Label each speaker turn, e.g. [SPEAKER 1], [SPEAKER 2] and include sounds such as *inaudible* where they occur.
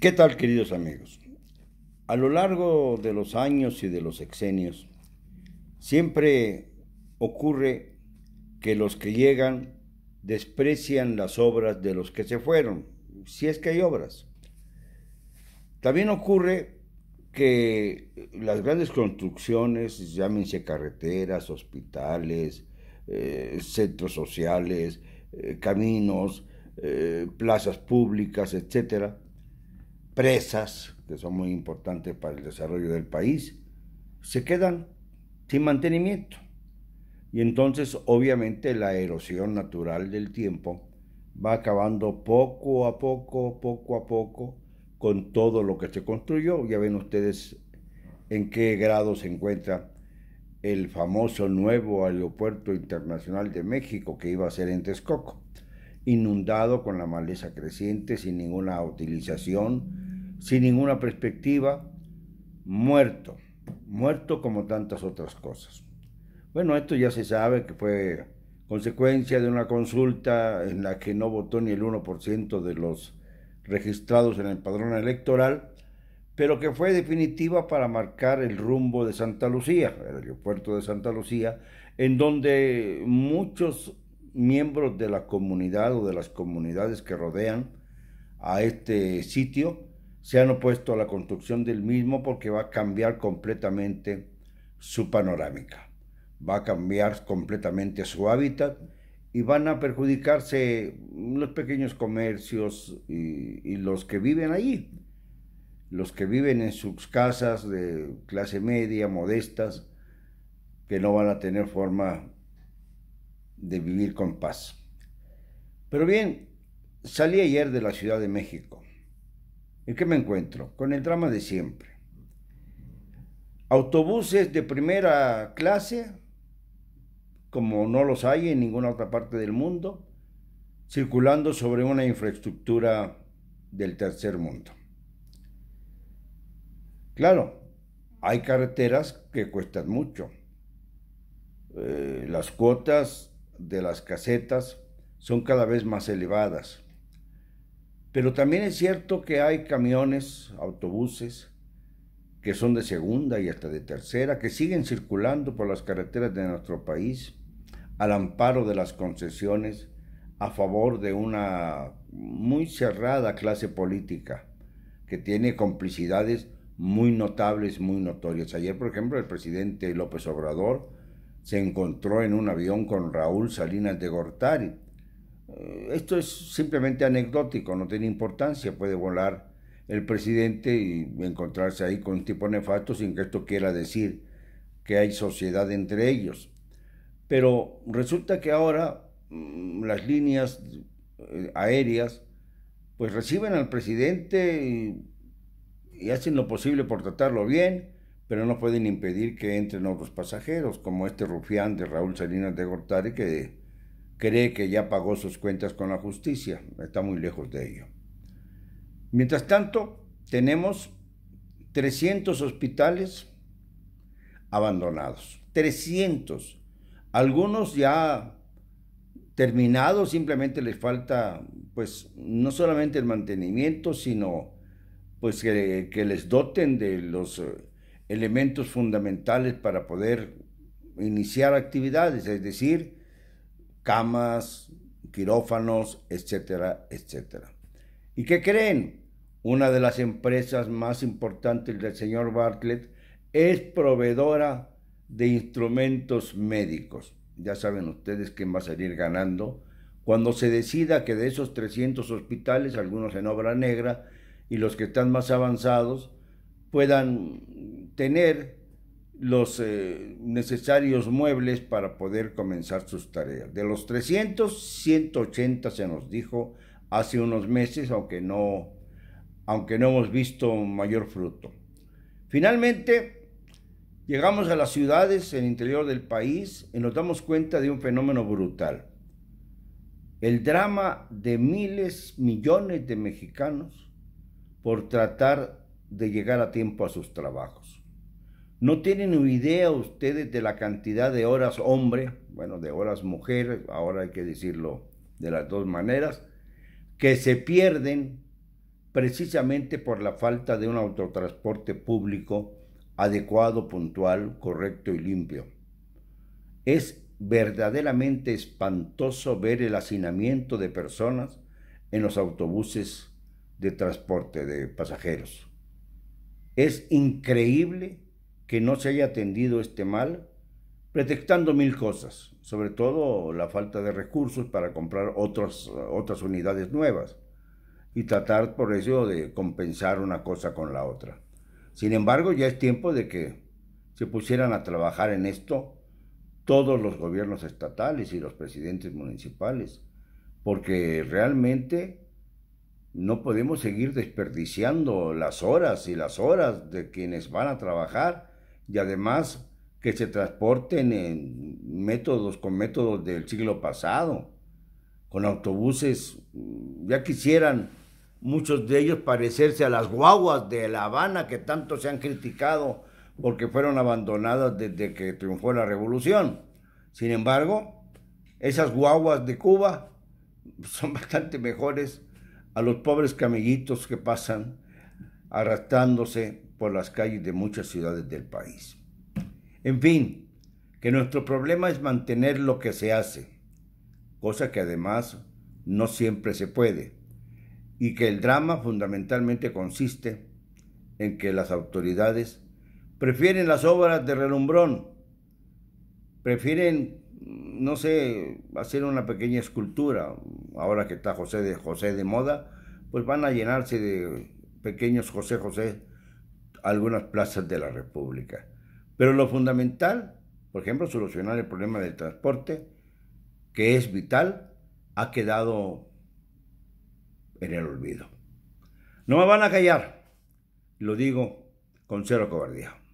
[SPEAKER 1] ¿Qué tal, queridos amigos? A lo largo de los años y de los exenios, siempre ocurre que los que llegan desprecian las obras de los que se fueron, si es que hay obras. También ocurre que las grandes construcciones, llámense carreteras, hospitales, eh, centros sociales, eh, caminos, eh, plazas públicas, etcétera, que son muy importantes para el desarrollo del país, se quedan sin mantenimiento. Y entonces obviamente la erosión natural del tiempo va acabando poco a poco, poco a poco, con todo lo que se construyó. Ya ven ustedes en qué grado se encuentra el famoso nuevo aeropuerto internacional de México que iba a ser en Texcoco, inundado con la maleza creciente, sin ninguna utilización, sin ninguna perspectiva, muerto, muerto como tantas otras cosas. Bueno, esto ya se sabe que fue consecuencia de una consulta en la que no votó ni el 1% de los registrados en el padrón electoral, pero que fue definitiva para marcar el rumbo de Santa Lucía, el aeropuerto de Santa Lucía, en donde muchos miembros de la comunidad o de las comunidades que rodean a este sitio se han opuesto a la construcción del mismo porque va a cambiar completamente su panorámica, va a cambiar completamente su hábitat y van a perjudicarse los pequeños comercios y, los que viven allí, los que viven en sus casas de clase media, modestas, que no van a tener forma de vivir con paz. Pero bien, salí ayer de la Ciudad de México ¿En qué me encuentro? Con el drama de siempre. Autobuses de primera clase, como no los hay en ninguna otra parte del mundo, circulando sobre una infraestructura del tercer mundo. Claro, hay carreteras que cuestan mucho. Eh, las cuotas de las casetas son cada vez más elevadas. Pero también es cierto que hay camiones, autobuses, que son de segunda y hasta de tercera, que siguen circulando por las carreteras de nuestro país al amparo de las concesiones a favor de una muy cerrada clase política que tiene complicidades muy notables, muy notorias. Ayer, por ejemplo, el presidente López Obrador se encontró en un avión con Raúl Salinas de Gortari, eh, esto es simplemente anecdótico, no tiene importancia, puede volar el presidente y encontrarse ahí con un tipo nefasto sin que esto quiera decir que hay sociedad entre ellos. Pero resulta que ahora mm, las líneas eh, aéreas pues reciben al presidente y, hacen lo posible por tratarlo bien, pero no pueden impedir que entren otros pasajeros, como este rufián de Raúl Salinas de Gortari que cree que ya pagó sus cuentas con la justicia. Está muy lejos de ello. Mientras tanto, tenemos 300 hospitales abandonados. 300. Algunos ya terminados, simplemente les falta, pues, no solamente el mantenimiento, sino, pues, que, que les doten de los eh, elementos fundamentales para poder iniciar actividades, es decir, camas, quirófanos, etcétera, etcétera. ¿Y qué creen? Una de las empresas más importantes del señor Bartlett es proveedora de instrumentos médicos. Ya saben ustedes quién va a salir ganando cuando se decida que de esos 300 hospitales, algunos en obra negra y los que están más avanzados, puedan tener los eh, necesarios muebles para poder comenzar sus tareas. De los 300, 180 se nos dijo hace unos meses, aunque no, aunque no hemos visto mayor fruto. Finalmente, llegamos a las ciudades, el interior del país, y nos damos cuenta de un fenómeno brutal. El drama de miles, millones de mexicanos por tratar de llegar a tiempo a sus trabajos. No tienen idea ustedes de la cantidad de horas hombre, bueno, de horas mujer, ahora hay que decirlo de las dos maneras, que se pierden precisamente por la falta de un autotransporte público adecuado, puntual, correcto y limpio. Es verdaderamente espantoso ver el hacinamiento de personas en los autobuses de transporte de pasajeros. Es increíble que no se haya atendido este mal, pretextando mil cosas, sobre todo la falta de recursos para comprar otras, otras unidades nuevas y tratar por eso de compensar una cosa con la otra. Sin embargo, ya es tiempo de que se pusieran a trabajar en esto todos los gobiernos estatales y los presidentes municipales, porque realmente no podemos seguir desperdiciando las horas y las horas de quienes van a trabajar y además que se transporten en métodos con métodos del siglo pasado, con autobuses, ya quisieran muchos de ellos parecerse a las guaguas de La Habana que tanto se han criticado porque fueron abandonadas desde que triunfó la revolución. Sin embargo, esas guaguas de Cuba son *laughs* bastante mejores a los pobres camellitos que pasan arrastrándose por las calles de muchas ciudades del país. En fin, que nuestro problema es mantener lo que se hace, cosa que además no siempre se puede, y que el drama fundamentalmente consiste en que las autoridades prefieren las obras de relumbrón, prefieren, no sé, hacer una pequeña escultura, ahora que está José de, José de moda, pues van a llenarse de pequeños José José algunas plazas de la República. Pero lo fundamental, por ejemplo, solucionar el problema del transporte, que es vital, ha quedado en el olvido. No me van a callar, lo digo con cero cobardía.